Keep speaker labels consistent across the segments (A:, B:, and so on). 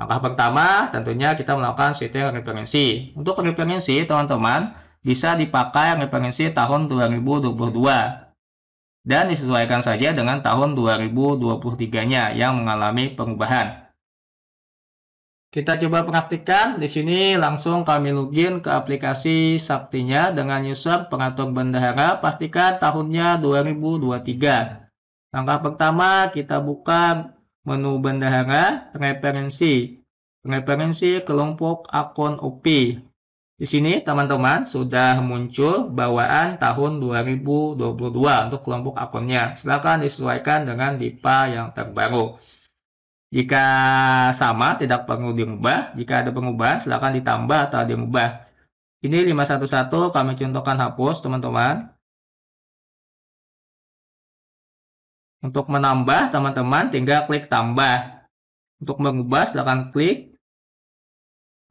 A: Langkah pertama, tentunya kita melakukan setting referensi. Untuk referensi, teman-teman, bisa dipakai referensi tahun 2022 dan disesuaikan saja dengan tahun 2023-nya yang mengalami perubahan. Kita coba praktikkan di sini langsung kami login ke aplikasi Saktinya dengan user pengatur bendahara pastikan tahunnya 2023. Langkah pertama kita buka menu bendahara, referensi. Referensi kelompok akun OP. Di sini teman-teman sudah muncul bawaan tahun 2022 untuk kelompok akunnya. Silakan disesuaikan dengan DIPA yang terbaru. Jika sama tidak perlu diubah. Jika ada pengubah silakan ditambah atau diubah. Ini 511
B: kami contohkan hapus teman-teman. Untuk menambah, teman-teman tinggal klik tambah. Untuk mengubah, silakan
A: klik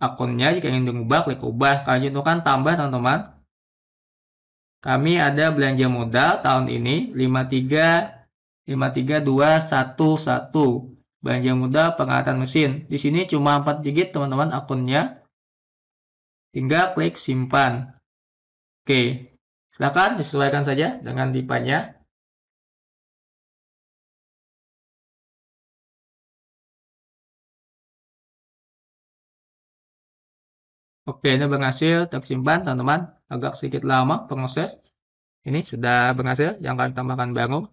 A: akunnya. Jika ingin mengubah klik ubah. Kalian kan tambah, teman-teman. Kami ada belanja modal tahun ini 53 53211 belanja modal pengangkatan mesin. Di sini cuma 4 digit teman-teman akunnya. Tinggal klik simpan.
B: Oke. Silakan disesuaikan saja dengan tipenya. Oke, ini berhasil tersimpan teman-teman.
A: Agak sedikit lama proses. Ini sudah berhasil, yang akan tambahkan baru.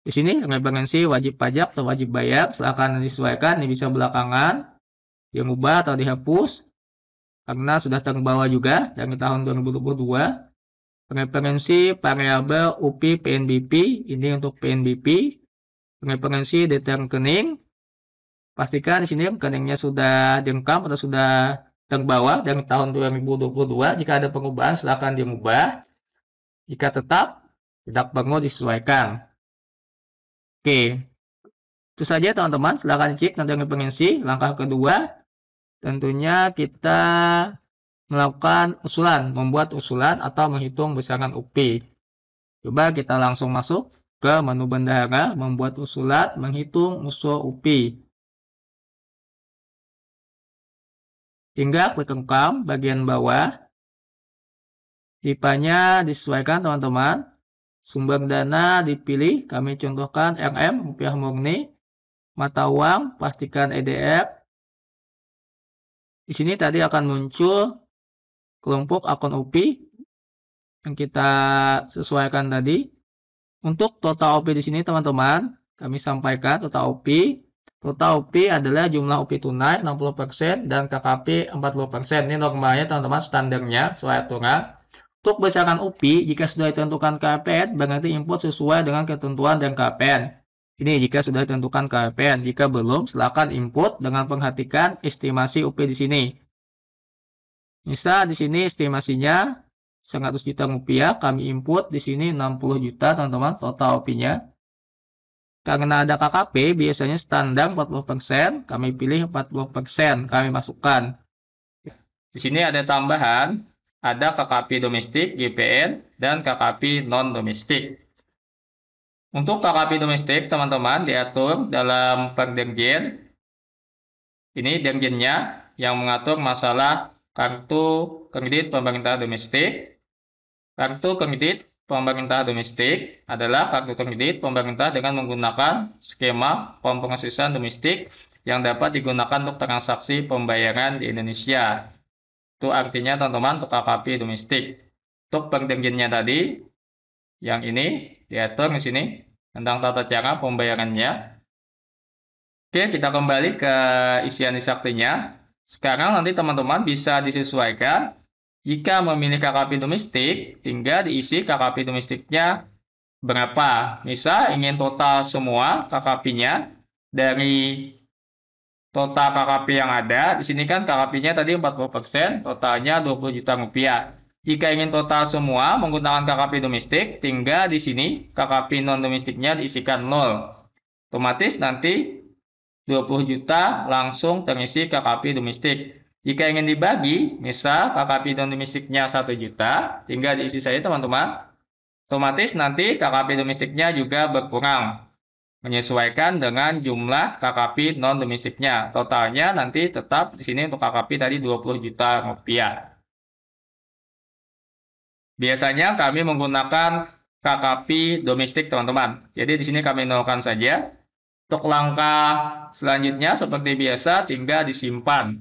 A: Di sini referensi wajib pajak atau wajib bayar silahkan disesuaikan, ini bisa belakangan, diubah atau dihapus karena sudah terbawa juga dari tahun 2022. Referensi variabel UPI PNBP ini untuk PNBP. Referensi detail rekening pastikan di sini rekeningnya sudah direkam atau sudah terbawa dari tahun 2022. Jika ada pengubahan, silakan diubah. Jika tetap, tidak perlu disesuaikan. Oke, itu saja teman-teman. Silakan cek nanti pengisi. Langkah kedua, tentunya kita melakukan usulan, membuat usulan atau menghitung besaran UP. Coba kita langsung masuk ke menu
B: bendahara, membuat usulan, menghitung usul UP. Hingga klik rekam bagian bawah.
A: Tipanya disesuaikan teman-teman. Sumber dana dipilih, kami contohkan RM, rupiah murni. Mata uang, pastikan EDR. Di sini tadi akan muncul kelompok akun OP yang kita sesuaikan tadi. Untuk total OP di sini teman-teman, kami sampaikan total OP Total UPI adalah jumlah UPI tunai 60% dan KKP 40%. Ini normalnya teman-teman standarnya sesuai aturan. Untuk besaran UPI, jika sudah ditentukan KPN, berarti input sesuai dengan ketentuan dan KPN. Ini jika sudah ditentukan KPN. Jika belum, silakan input dengan perhatikan estimasi UPI di sini. Misal di sini estimasinya 100 juta rupiah, kami input di sini 60 juta teman-teman total UPI-nya. Karena ada KKP, biasanya standar 40%, kami pilih 40%, kami masukkan. Di sini ada tambahan, ada KKP domestik, GPN, dan KKP non-domestik. Untuk KKP domestik, teman-teman diatur dalam perdirjen. Ini dirjennya yang mengatur masalah kartu kredit pemerintah domestik, kartu kredit pemerintah domestik adalah kartu kredit pemerintah dengan menggunakan skema pemprosesian domestik yang dapat digunakan untuk transaksi pembayaran di Indonesia. Itu artinya teman-teman untuk KKP domestik. Untuk perdenginnya tadi, yang ini diatur di sini tentang tata cara pembayarannya. Oke, kita kembali ke isian isaktinya. Sekarang nanti teman-teman bisa disesuaikan jika memilih kakak domestik, tinggal diisi kakak domestiknya mistiknya berapa. Misal ingin total semua KKP-nya dari total KKP yang ada. Di sini kan KKP-nya tadi 40%, totalnya 20 juta rupiah. Jika ingin total semua menggunakan KKP domestik, tinggal di sini KKP non domestiknya diisikan 0. Otomatis nanti 20 juta langsung terisi KKP domestik. Jika ingin dibagi, misal KKP domestiknya 1 juta, tinggal diisi saja teman-teman. Otomatis nanti KKP domestiknya juga berkurang. Menyesuaikan dengan jumlah KKP non domestiknya. Totalnya nanti tetap di sini untuk KKP tadi 20 juta rupiah. Biasanya kami menggunakan KKP domestik teman-teman. Jadi di sini kami nolkan saja. Untuk langkah selanjutnya seperti biasa tinggal disimpan.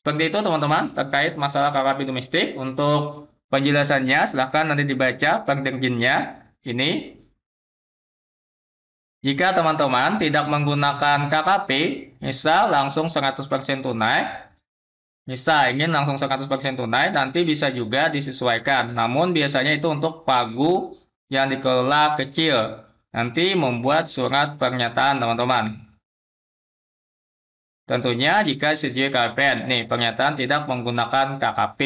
A: Seperti itu teman-teman terkait masalah KKP domestik. Untuk penjelasannya silahkan nanti dibaca perjanjiannya ini. Jika teman-teman tidak menggunakan KKP, misal langsung 100% tunai, misal ingin langsung 100% tunai, nanti bisa juga disesuaikan. Namun biasanya itu untuk pagu yang dikelola kecil. Nanti membuat surat pernyataan teman-teman. Tentunya jika sesuai KPN, nih pernyataan tidak menggunakan KKP.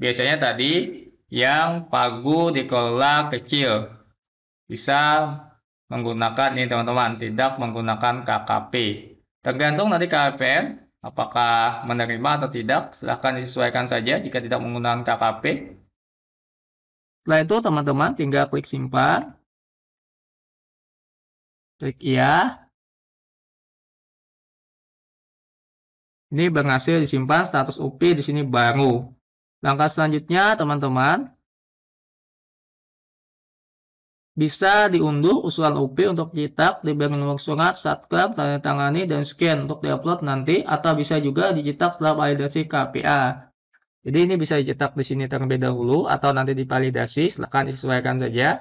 A: Biasanya tadi yang pagu dikelola kecil bisa menggunakan ini teman-teman, tidak menggunakan KKP. Tergantung nanti KPN apakah menerima atau tidak, silahkan disesuaikan saja jika tidak menggunakan KKP.
B: Setelah itu teman-teman tinggal klik simpan, klik iya, Ini berhasil disimpan status UP di sini baru. Langkah selanjutnya, teman-teman, bisa diunduh
A: usulan UP untuk dicetak di bank nomor surat, satker, tanda tangani, dan scan untuk diupload nanti, atau bisa juga dicetak setelah validasi KPA. Jadi ini bisa dicetak di sini terlebih dahulu, atau nanti divalidasi, silahkan disesuaikan saja.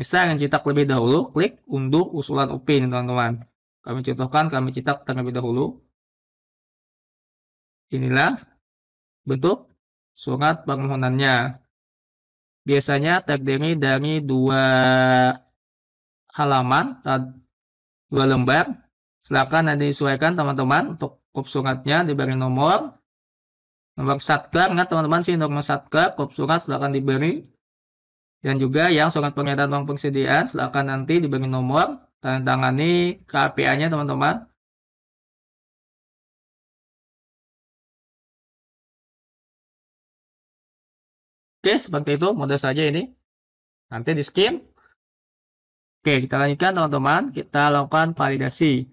A: Misal yang cetak lebih dahulu, klik unduh usulan UP ini teman-teman. Kami contohkan, kami cetak terlebih
B: dahulu. Inilah bentuk surat permohonannya. Biasanya terdiri dari dua
A: halaman, dua lembar. Silakan nanti disesuaikan teman-teman untuk kop suratnya diberi nomor. Nomor satker, ingat teman-teman sih nomor satker, kop surat silakan diberi. Dan juga yang surat pernyataan uang persediaan
B: silakan nanti diberi nomor, tangan tangani KPA-nya teman-teman. Oke, seperti itu mode saja ini. Nanti di skin. Oke, kita lanjutkan teman-teman. Kita lakukan validasi.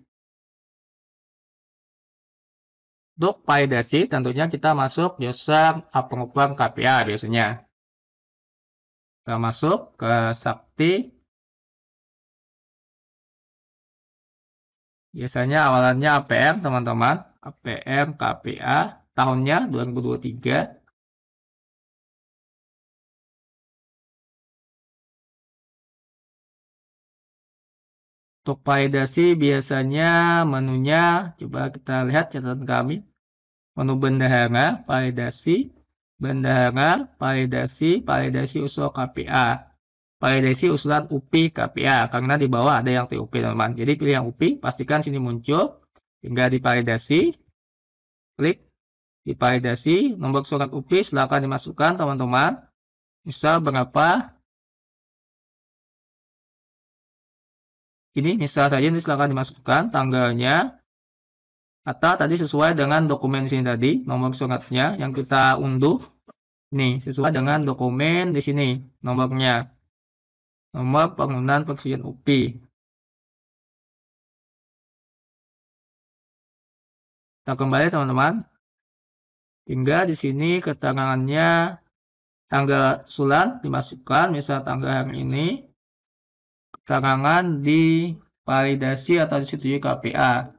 A: Untuk validasi, tentunya kita masuk user pengukuran
B: KPA biasanya. Kita masuk ke Sakti. Biasanya awalannya APR, teman-teman. APR KPA, tahunnya 2023. Untuk validasi biasanya menunya,
A: coba kita lihat catatan kami. Menu bendahara, validasi, bendahara, validasi, validasi usul KPA. Validasi usulan UPI KPA, karena di bawah ada yang TUP teman-teman. Jadi pilih yang UPI, pastikan sini muncul, tinggal divalidasi, klik di divalidasi, nomor surat UPI silahkan
B: dimasukkan teman-teman. Misal berapa, ini misal saja ini silahkan dimasukkan tanggalnya
A: atau tadi sesuai dengan dokumen sini tadi nomor suratnya yang kita unduh
B: ini sesuai dengan dokumen di sini nomornya nomor penggunaan persetujuan UPI kita kembali teman-teman hingga di sini keterangannya
A: tanggal sulan dimasukkan misal tanggal hari ini di validasi atau disetujui KPA.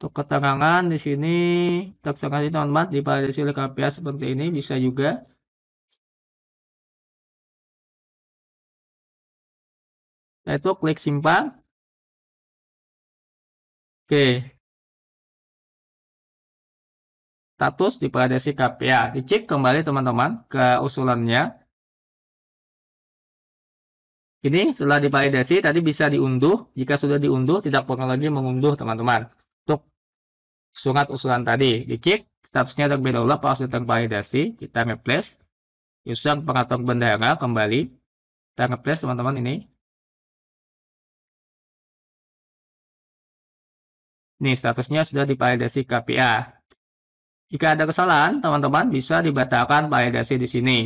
B: Untuk keterangan di sini terserah di teman divalidasi oleh KPA seperti ini bisa juga. Nah, itu klik simpan. Oke. Status di validasi KPA. Dicek kembali teman-teman ke usulannya.
A: Ini setelah divalidasi tadi bisa diunduh. Jika sudah diunduh, tidak perlu lagi mengunduh teman-teman. Untuk surat usulan tadi, dicek statusnya
B: terlebih dahulu pas sudah tervalidasi. Kita replace user pengatur bendera kembali. Kita replace teman-teman ini. Nih statusnya sudah divalidasi KPA. Jika
A: ada kesalahan, teman-teman bisa dibatalkan validasi di sini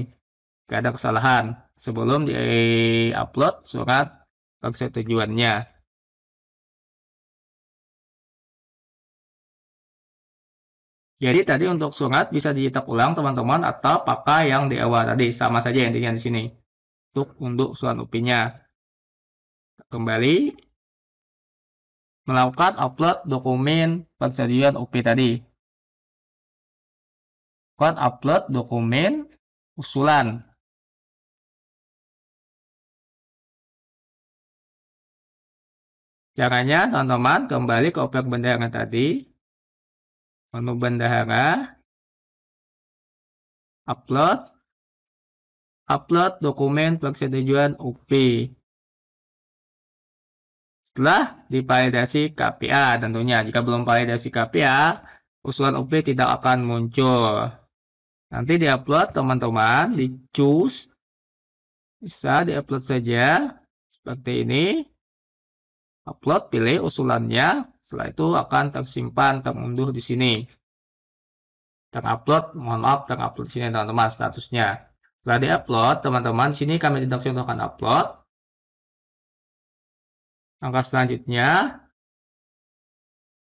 A: gak ada kesalahan
B: sebelum di-upload surat persetujuannya. Jadi tadi untuk surat bisa dicetak ulang teman-teman atau pakai yang di awal tadi sama saja intinya di sini. Untuk untuk surat upi Kembali melakukan upload dokumen persetujuan UPI tadi. Kod upload dokumen usulan Caranya teman-teman kembali ke objek bendahara tadi. Menu bendahara. Upload. Upload dokumen persetujuan UP. Setelah
A: divalidasi KPA tentunya. Jika belum validasi KPA, usulan UP tidak akan muncul. Nanti diupload teman-teman, di choose. Bisa diupload saja seperti ini upload, pilih usulannya. Setelah itu akan tersimpan, terunduh di sini. Terupload, mohon maaf, terupload di sini teman-teman statusnya. Setelah di upload, teman-teman, sini
B: kami tidak contohkan upload. Langkah selanjutnya,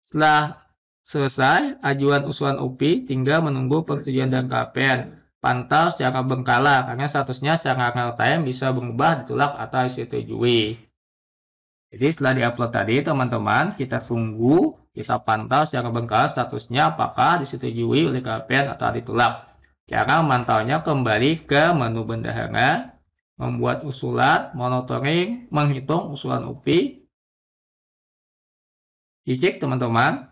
B: setelah selesai, ajuan usulan UPI tinggal
A: menunggu persetujuan dan KPN. Pantau secara berkala, karena statusnya secara real time bisa berubah, ditolak, atau disetujui. Jadi setelah diupload tadi teman-teman kita tunggu kita pantau secara bengkel statusnya apakah disetujui oleh KPN atau ditolak. Cara memantaunya kembali ke menu bendahara,
B: membuat usulan, monitoring, menghitung usulan UPI. Dicek teman-teman.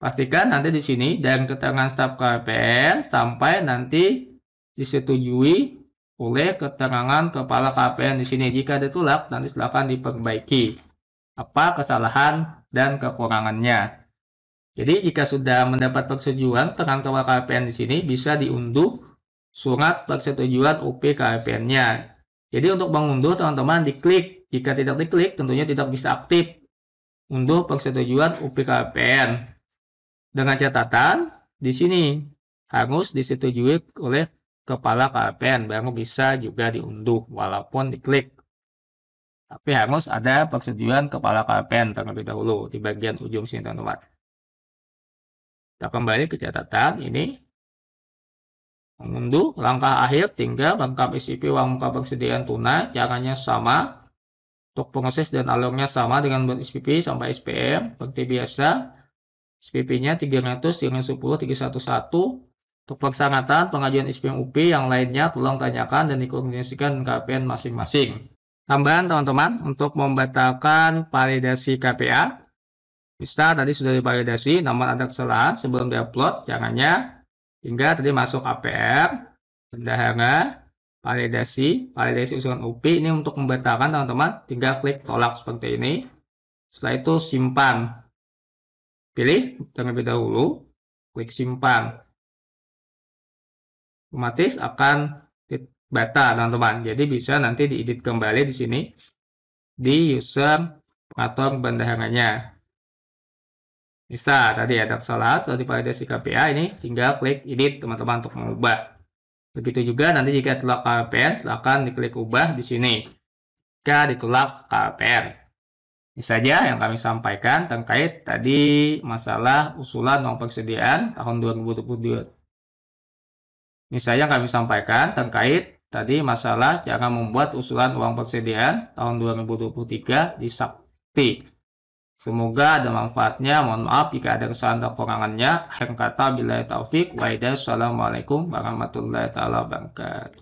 B: Pastikan nanti di sini dan keterangan staf KPN sampai nanti
A: disetujui oleh keterangan kepala KPN di sini. Jika ditolak, nanti silakan diperbaiki apa kesalahan dan kekurangannya. Jadi jika sudah mendapat persetujuan, keterangan kepala KPN di sini bisa diunduh surat persetujuan UP KPN-nya. Jadi untuk mengunduh teman-teman diklik. Jika tidak diklik tentunya tidak bisa aktif unduh persetujuan UP KPN. Dengan catatan di sini harus disetujui oleh kepala karpen baru bisa juga diunduh walaupun diklik. Tapi harus ada persetujuan kepala karpen terlebih dahulu di bagian ujung sini teman-teman. Kita kembali ke catatan ini. Mengunduh langkah akhir tinggal lengkap SIP uang muka persediaan tunai caranya sama. Untuk proses dan alurnya sama dengan buat SPP sampai SPM seperti biasa. SPP-nya 300 310, 311 untuk pelaksanaan pengajuan UP yang lainnya, tolong tanyakan dan dikoordinasikan KPN masing-masing. Tambahan teman-teman, untuk membatalkan validasi KPA, bisa tadi sudah divalidasi, namun ada kesalahan sebelum diupload, jangannya hingga tadi masuk APR, bendahara, validasi, validasi usulan UP ini untuk membatalkan teman-teman, tinggal klik tolak
B: seperti ini. Setelah itu simpan, pilih terlebih dahulu, klik simpan otomatis akan
A: batal teman-teman. Jadi bisa nanti diedit kembali di sini di user pengatur bendaharanya. Bisa tadi ada kesalahan pada divalidasi KPA ini tinggal klik edit teman-teman untuk mengubah. Begitu juga nanti jika telah KPN silakan diklik ubah di sini. Jika ditolak KPN. Ini saja yang kami sampaikan terkait tadi masalah usulan uang persediaan tahun 2022 ini saya kami sampaikan terkait tadi masalah jangan membuat usulan uang persediaan tahun 2023 di Sakti. Semoga ada manfaatnya. Mohon maaf jika ada kesalahan dan kekurangannya.
B: Akhir kata, bila taufik. Wa'idai. Assalamualaikum warahmatullahi wabarakatuh.